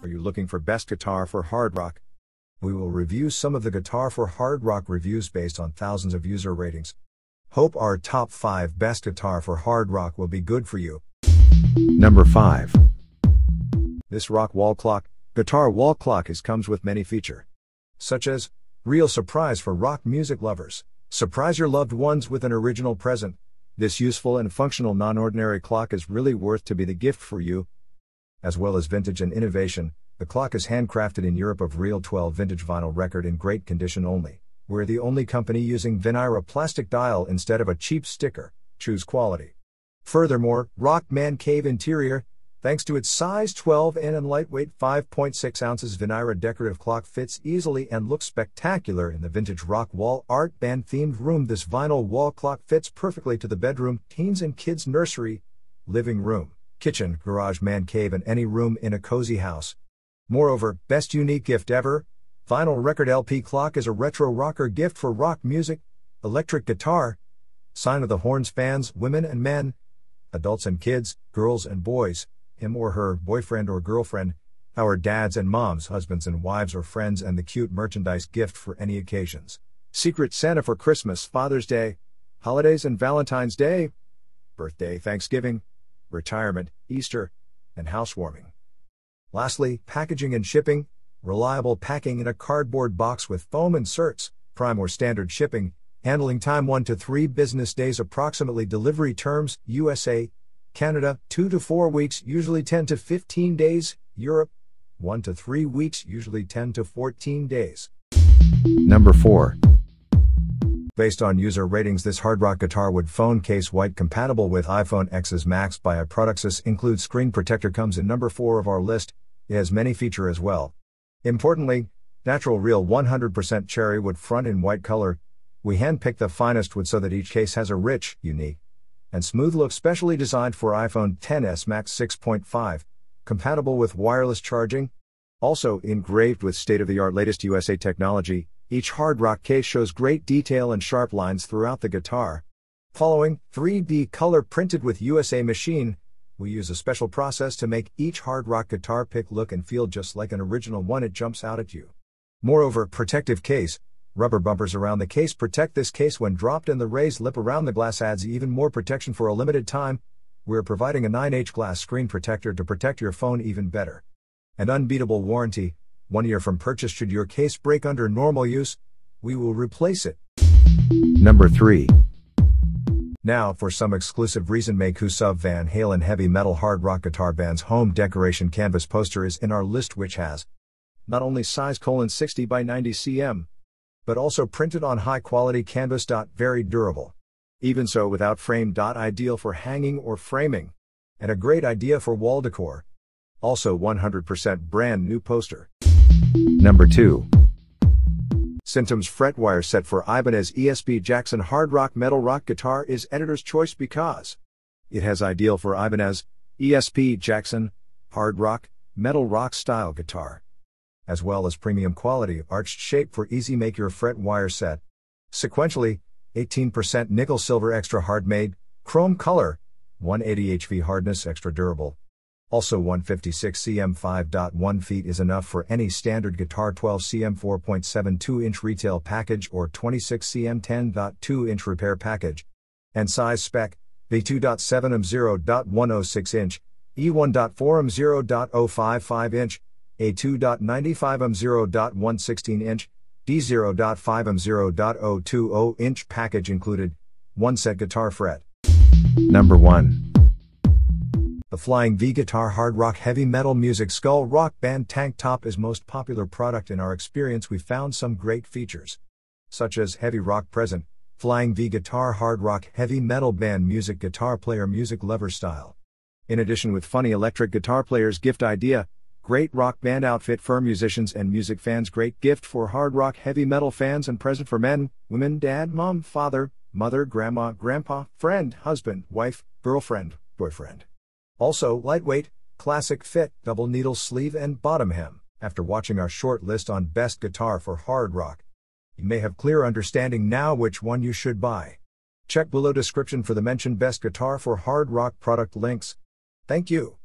Are you looking for best guitar for hard rock? We will review some of the guitar for hard rock reviews based on thousands of user ratings. Hope our top 5 best guitar for hard rock will be good for you. Number 5. This rock wall clock, guitar wall clock is comes with many feature such as real surprise for rock music lovers. Surprise your loved ones with an original present. This useful and functional non ordinary clock is really worth to be the gift for you, as well as vintage and innovation, the clock is handcrafted in Europe of real 12 vintage vinyl record in great condition only. We're the only company using Vinira plastic dial instead of a cheap sticker. Choose quality. Furthermore, Rockman Cave interior, thanks to its size 12 in and lightweight 5.6 ounces Vinira decorative clock fits easily and looks spectacular in the vintage rock wall art band themed room. This vinyl wall clock fits perfectly to the bedroom, teens and kids nursery, living room kitchen, garage, man cave, and any room in a cozy house. Moreover, best unique gift ever vinyl record LP clock is a retro rocker gift for rock music, electric guitar, sign of the horns fans, women and men, adults and kids, girls and boys, him or her, boyfriend or girlfriend, our dads and moms, husbands and wives or friends, and the cute merchandise gift for any occasions. Secret Santa for Christmas, Father's Day, holidays and Valentine's Day, birthday, Thanksgiving, retirement, Easter, and housewarming. Lastly, packaging and shipping. Reliable packing in a cardboard box with foam inserts, prime or standard shipping, handling time 1 to 3 business days approximately delivery terms, USA, Canada, 2 to 4 weeks, usually 10 to 15 days, Europe, 1 to 3 weeks, usually 10 to 14 days. Number 4. Based on user ratings, this hard rock guitar wood phone case white compatible with iPhone X's Max by a includes screen protector comes in number 4 of our list. It has many feature as well. Importantly, natural real 100% cherry wood front in white color. We handpicked the finest wood so that each case has a rich, unique, and smooth look specially designed for iPhone 10s Max 6.5, compatible with wireless charging, also engraved with state-of-the-art latest USA technology, each hard rock case shows great detail and sharp lines throughout the guitar. Following 3D color printed with USA machine, we use a special process to make each hard rock guitar pick look and feel just like an original one it jumps out at you. Moreover, protective case, rubber bumpers around the case protect this case when dropped and the raised lip around the glass adds even more protection for a limited time. We're providing a 9H glass screen protector to protect your phone even better an unbeatable warranty, one year from purchase should your case break under normal use, we will replace it. Number 3. Now, for some exclusive reason, Makusa Van Halen heavy metal hard rock guitar band's home decoration canvas poster is in our list which has not only size colon 60 by 90 cm, but also printed on high quality canvas. Very durable. Even so, without frame. Ideal for hanging or framing. And a great idea for wall decor, also 100% brand new poster. Number 2. Symptoms fret wire set for Ibanez ESP Jackson hard rock metal rock guitar is editor's choice because it has ideal for Ibanez ESP Jackson hard rock metal rock style guitar as well as premium quality arched shape for easy make your fret wire set. Sequentially, 18% nickel silver extra hard made, chrome color, 180 HV hardness extra durable, also 156 cm 5.1 feet is enough for any standard guitar 12 cm 4.72 inch retail package or 26 cm 10.2 inch repair package. And size spec, V2.7 m 0.106 inch, E1.4 m 0.055 inch, A2.95 m 0.116 inch, D0.5 m 0.020 inch package included, one set guitar fret. Number 1. The Flying V guitar hard rock heavy metal music skull rock band tank top is most popular product in our experience we found some great features such as heavy rock present Flying V guitar hard rock heavy metal band music guitar player music lover style in addition with funny electric guitar players gift idea great rock band outfit for musicians and music fans great gift for hard rock heavy metal fans and present for men women dad mom father mother grandma grandpa friend husband wife girlfriend boyfriend also, lightweight, classic fit, double needle sleeve and bottom hem. After watching our short list on best guitar for hard rock, you may have clear understanding now which one you should buy. Check below description for the mentioned best guitar for hard rock product links. Thank you.